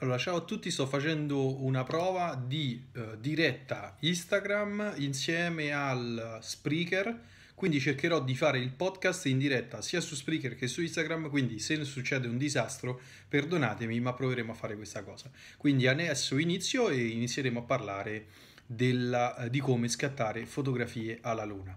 Allora, ciao a tutti, sto facendo una prova di eh, diretta Instagram insieme al Spreaker, quindi cercherò di fare il podcast in diretta sia su Spreaker che su Instagram, quindi se succede un disastro perdonatemi, ma proveremo a fare questa cosa. Quindi adesso inizio e inizieremo a parlare della, eh, di come scattare fotografie alla luna.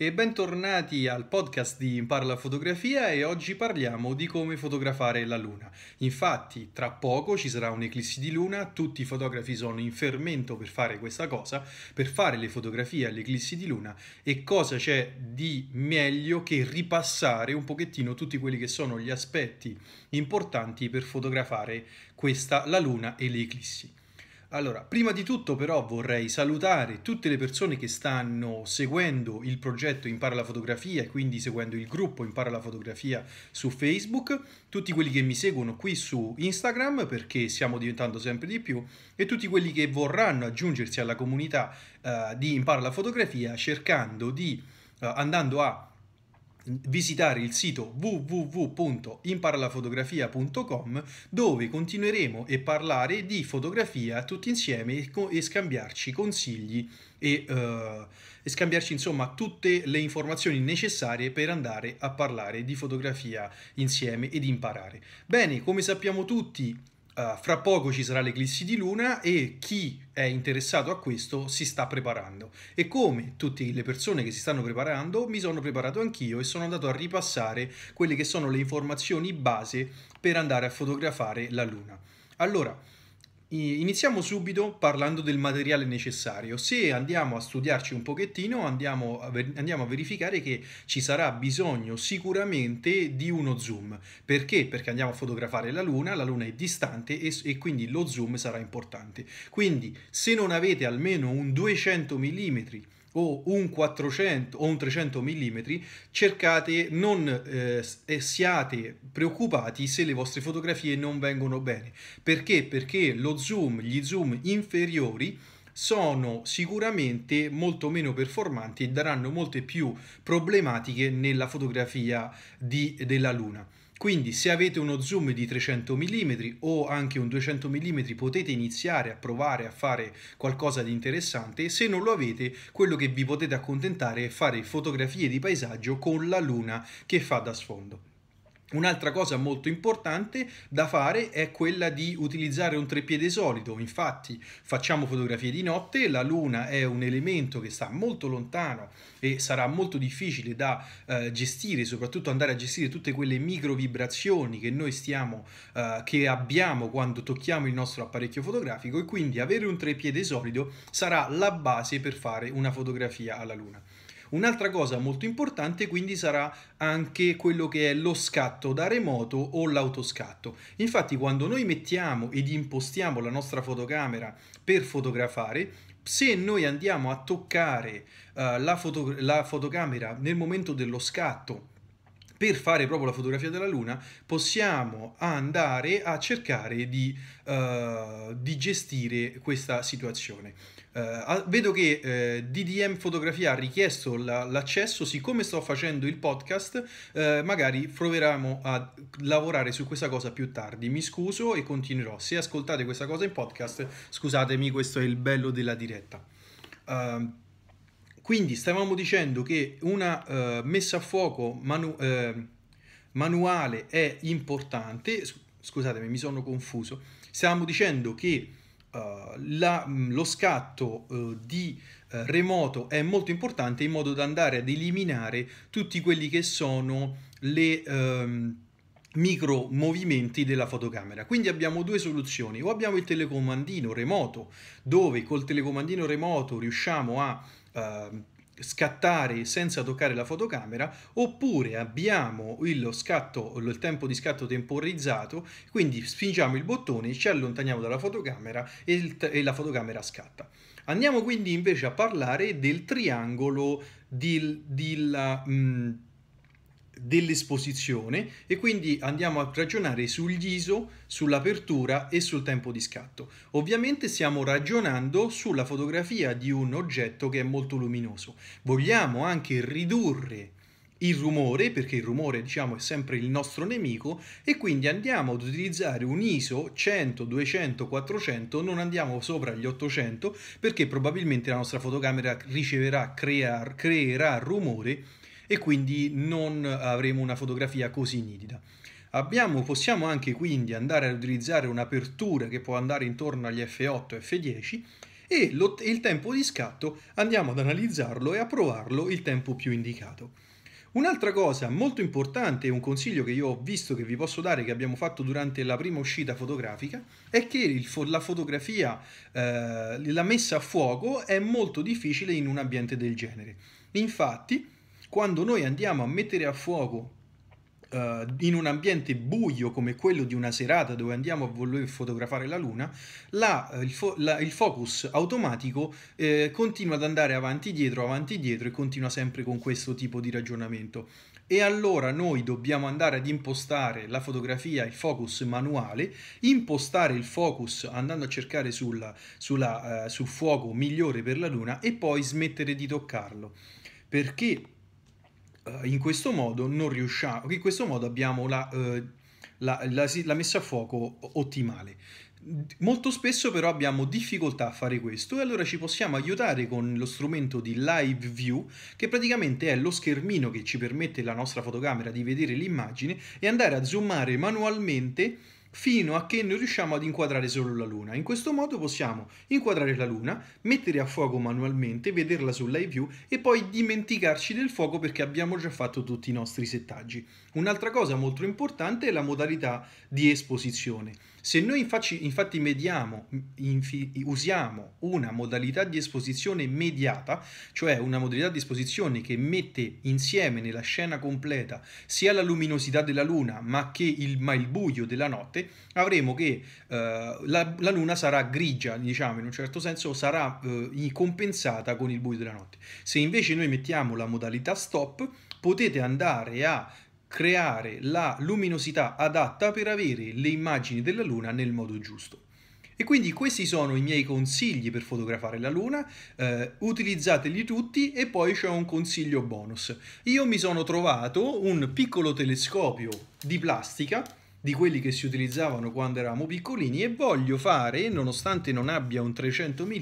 e bentornati al podcast di Impara la Fotografia e oggi parliamo di come fotografare la luna. Infatti tra poco ci sarà un'eclissi di luna, tutti i fotografi sono in fermento per fare questa cosa, per fare le fotografie all'eclissi di luna e cosa c'è di meglio che ripassare un pochettino tutti quelli che sono gli aspetti importanti per fotografare questa, la luna e le eclissi. Allora, prima di tutto però vorrei salutare tutte le persone che stanno seguendo il progetto Impara la fotografia e quindi seguendo il gruppo Impara la fotografia su Facebook, tutti quelli che mi seguono qui su Instagram perché stiamo diventando sempre di più e tutti quelli che vorranno aggiungersi alla comunità eh, di Impara la fotografia cercando di eh, andando a visitare il sito www.imparalafotografia.com dove continueremo a parlare di fotografia tutti insieme e scambiarci consigli e, uh, e scambiarci insomma tutte le informazioni necessarie per andare a parlare di fotografia insieme ed imparare. Bene, come sappiamo tutti, eh, fra poco ci sarà l'eclissi di luna e chi è interessato a questo si sta preparando. E come tutte le persone che si stanno preparando, mi sono preparato anch'io e sono andato a ripassare quelle che sono le informazioni base per andare a fotografare la luna. Allora, Iniziamo subito parlando del materiale necessario. Se andiamo a studiarci un pochettino, andiamo a, ver- andiamo a, verificare che ci sarà bisogno sicuramente di uno zoom. Perché? Perché andiamo a fotografare la Luna, la Luna è distante e, e quindi lo zoom sarà importante. Quindi se non avete almeno un 200 mm o un 400 o un 300 mm, cercate, non eh, siate preoccupati se le vostre fotografie non vengono bene. Perché? Perché lo zoom, gli zoom inferiori sono sicuramente molto meno performanti e daranno molte più problematiche nella fotografia di, della Luna. Quindi se avete uno zoom di 300 mm o anche un 200 mm potete iniziare a provare a fare qualcosa di interessante, se non lo avete quello che vi potete accontentare è fare fotografie di paesaggio con la luna che fa da sfondo. Un'altra cosa molto importante da fare è quella di utilizzare un treppiede solido, infatti facciamo fotografie di notte, la luna è un elemento che sta molto lontano e sarà molto difficile da eh, gestire, soprattutto andare a gestire tutte quelle micro vibrazioni che noi stiamo, eh, che abbiamo quando tocchiamo il nostro apparecchio fotografico e quindi avere un treppiede solido sarà la base per fare una fotografia alla luna. Un'altra cosa molto importante quindi sarà anche quello che è lo scatto da remoto o l'autoscatto. Infatti quando noi mettiamo ed impostiamo la nostra fotocamera per fotografare, se noi andiamo a toccare uh, la, foto la fotocamera nel momento dello scatto per fare proprio la fotografia della Luna, possiamo andare a cercare di, uh, di gestire questa situazione. Uh, vedo che uh, eh, DDM Fotografia ha richiesto la, l'accesso, siccome sto facendo il podcast, magari proveremo a lavorare su questa cosa più tardi. Mi scuso e continuerò. Se ascoltate questa cosa in podcast, scusatemi, questo è il bello della diretta. Ehm, quindi stavamo dicendo che una eh, messa a fuoco manu eh, manuale è importante, scusatemi mi sono confuso, stavamo dicendo che eh, la, mm, lo scatto eh, di eh, remoto è molto importante in modo da andare ad eliminare tutti quelli che sono le... Ehm, micro movimenti della fotocamera. Quindi abbiamo due soluzioni, o abbiamo il telecomandino remoto, dove col telecomandino remoto riusciamo a eh, scattare senza toccare la fotocamera, oppure abbiamo il, scatto, il tempo di scatto temporizzato, quindi spingiamo il bottone, ci allontaniamo dalla fotocamera e, il, e la fotocamera scatta. Andiamo quindi invece a parlare del triangolo di, di la, mh, dell'esposizione e quindi andiamo a ragionare sugli ISO, sull'apertura e sul tempo di scatto. Ovviamente stiamo ragionando sulla fotografia di un oggetto che è molto luminoso. Vogliamo anche ridurre il rumore, perché il rumore diciamo è sempre il nostro nemico e quindi andiamo ad utilizzare un ISO 100, 200, 400, non andiamo sopra gli 800 perché probabilmente la nostra fotocamera riceverà, crear, creerà rumore e quindi non avremo una fotografia così nitida. Abbiamo, possiamo anche quindi andare ad utilizzare un'apertura che può andare intorno agli F8 F10 e lo, il tempo di scatto andiamo ad analizzarlo e a provarlo il tempo più indicato. Un'altra cosa molto importante, un consiglio che io ho visto che vi posso dare, che abbiamo fatto durante la prima uscita fotografica, è che fo la fotografia, eh, la messa a fuoco è molto difficile in un ambiente del genere. Infatti, quando noi andiamo a mettere a fuoco Uh, in un ambiente buio come quello di una serata dove andiamo a voler fotografare la luna, la, eh, il, fo- la, il, focus automatico eh, continua ad andare avanti e dietro, avanti e dietro e continua sempre con questo tipo di ragionamento. E allora noi dobbiamo andare ad impostare la fotografia, il focus manuale, impostare il focus andando a cercare sulla, sulla, uh, sul fuoco migliore per la luna e poi smettere di toccarlo. Perché eh, in questo modo non riusciamo, in questo modo abbiamo la, uh, la, la, la messa a fuoco ottimale. Molto spesso però abbiamo difficoltà a fare questo e allora ci possiamo aiutare con lo strumento di Live View che praticamente è lo schermino che ci permette la nostra fotocamera di vedere l'immagine e andare a zoomare manualmente fino a che non riusciamo ad inquadrare solo la Luna. In questo modo possiamo inquadrare la Luna, mettere a fuoco manualmente, vederla sull'IView e poi dimenticarci del fuoco perché abbiamo già fatto tutti i nostri settaggi. Un'altra cosa molto importante è la modalità di esposizione. Se noi infatti, infatti mediamo, infi, usiamo una modalità di esposizione mediata, cioè una modalità di esposizione che mette insieme nella scena completa sia la luminosità della luna ma che il, ma il buio della notte, avremo che uh, la, la, luna sarà grigia, diciamo in un certo senso, sarà uh, compensata con il buio della notte. Se invece noi mettiamo la modalità stop, potete andare a creare la luminosità adatta per avere le immagini della Luna nel modo giusto. E quindi questi sono i miei consigli per fotografare la Luna, eh, utilizzateli tutti e poi c'è un consiglio bonus. Io mi sono trovato un piccolo telescopio di plastica, di quelli che si utilizzavano quando eravamo piccolini e voglio fare, nonostante non abbia un 300 mm,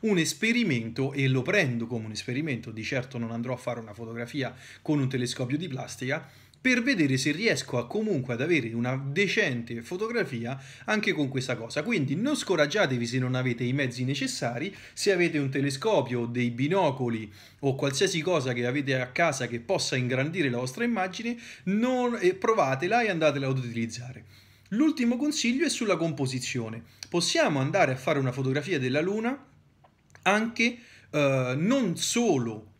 un esperimento e lo prendo come un esperimento, di certo non andrò a fare una fotografia con un telescopio di plastica, per vedere se riesco a comunque ad avere una decente fotografia anche con questa cosa. Quindi non scoraggiatevi se non avete i mezzi necessari, se avete un telescopio, dei binocoli o qualsiasi cosa che avete a casa che possa ingrandire la vostra immagine, non, eh, provatela e andatela ad utilizzare. L'ultimo consiglio è sulla composizione. Possiamo andare a fare una fotografia della Luna anche eh, non solo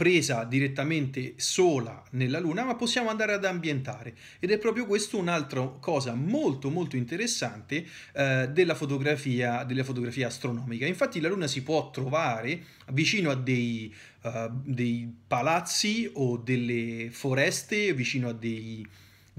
presa direttamente sola nella Luna, ma possiamo andare ad ambientare. Ed è proprio questo un'altra cosa molto molto interessante eh, della, fotografia, della fotografia astronomica. Infatti la Luna si può trovare vicino a dei, uh, dei palazzi o delle foreste, vicino a dei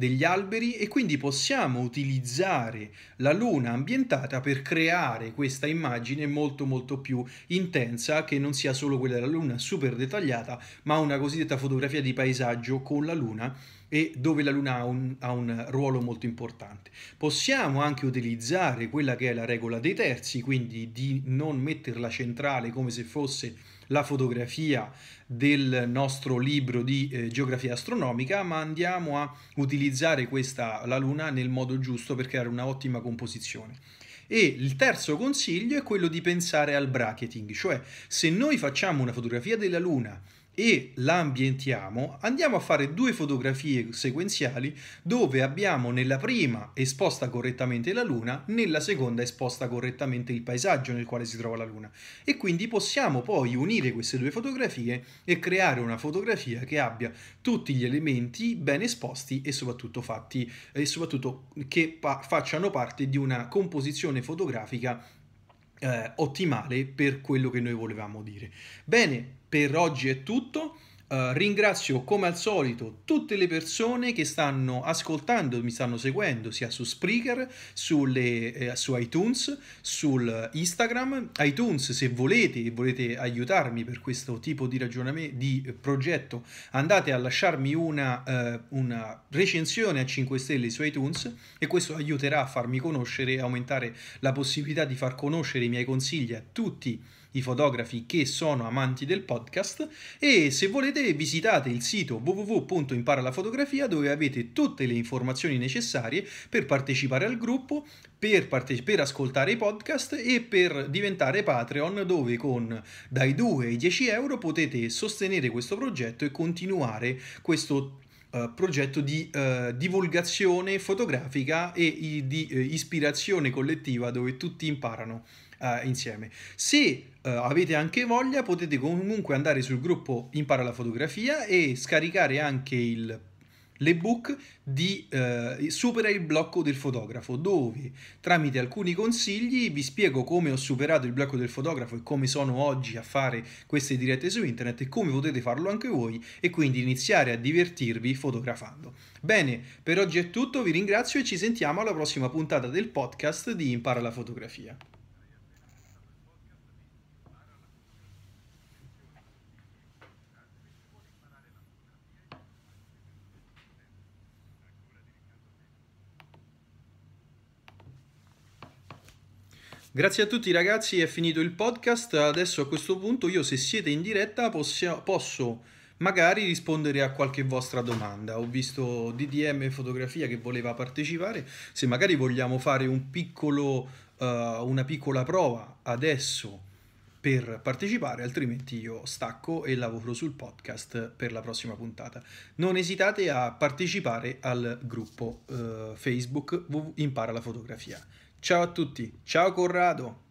degli alberi e quindi possiamo utilizzare la luna ambientata per creare questa immagine molto molto più intensa che non sia solo quella della luna super dettagliata ma una cosiddetta fotografia di paesaggio con la luna e dove la Luna ha un, ha un, ruolo molto importante. Possiamo anche utilizzare quella che è la regola dei terzi, quindi di non metterla centrale come se fosse la fotografia del nostro libro di eh, geografia astronomica, ma andiamo a utilizzare questa, la Luna nel modo giusto per creare una ottima composizione. E il terzo consiglio è quello di pensare al bracketing, cioè se noi facciamo una fotografia della Luna e la ambientiamo, andiamo a fare due fotografie sequenziali dove abbiamo nella prima esposta correttamente la Luna, nella seconda esposta correttamente il paesaggio nel quale si trova la Luna. E quindi possiamo poi unire queste due fotografie e creare una fotografia che abbia tutti gli elementi ben esposti e soprattutto fatti e soprattutto che pa facciano parte di una composizione fotografica eh, ottimale per quello che noi volevamo dire. Bene, per oggi è tutto. Eh, ringrazio come al solito tutte le persone che stanno ascoltando, mi stanno seguendo sia su Spreaker, sulle, eh, su iTunes, su Instagram. iTunes, se volete e volete aiutarmi per questo tipo di ragionamento, di progetto, andate a lasciarmi una, eh, una, recensione a 5 stelle su iTunes e questo aiuterà a farmi conoscere e aumentare la possibilità di far conoscere i miei consigli a tutti i fotografi che sono amanti del podcast e se volete visitate il sito www.imparalafotografia dove avete tutte le informazioni necessarie per partecipare al gruppo, per, parte- per ascoltare i podcast e per diventare Patreon dove con dai 2 ai 10 euro potete sostenere questo progetto e continuare questo Uh, progetto di uh, divulgazione fotografica e di uh, ispirazione collettiva dove tutti imparano eh, insieme. Se eh, avete anche voglia potete comunque andare sul gruppo Impara la fotografia e scaricare anche il l'ebook di eh, Supera il blocco del fotografo, dove tramite alcuni consigli vi spiego come ho superato il blocco del fotografo e come sono oggi a fare queste dirette su internet e come potete farlo anche voi e quindi iniziare a divertirvi fotografando. Bene, per oggi è tutto, vi ringrazio e ci sentiamo alla prossima puntata del podcast di Impara la fotografia. Grazie a tutti ragazzi, è finito il podcast. Adesso a questo punto io se siete in diretta possi- posso magari rispondere a qualche vostra domanda. Ho visto DDM Fotografia che voleva partecipare, se magari vogliamo fare un piccolo, uh, una piccola prova adesso per partecipare, altrimenti io stacco e lavoro sul podcast per la prossima puntata. Non esitate a partecipare al gruppo uh, Facebook Impara la fotografia. Ciao a tutti, ciao Corrado!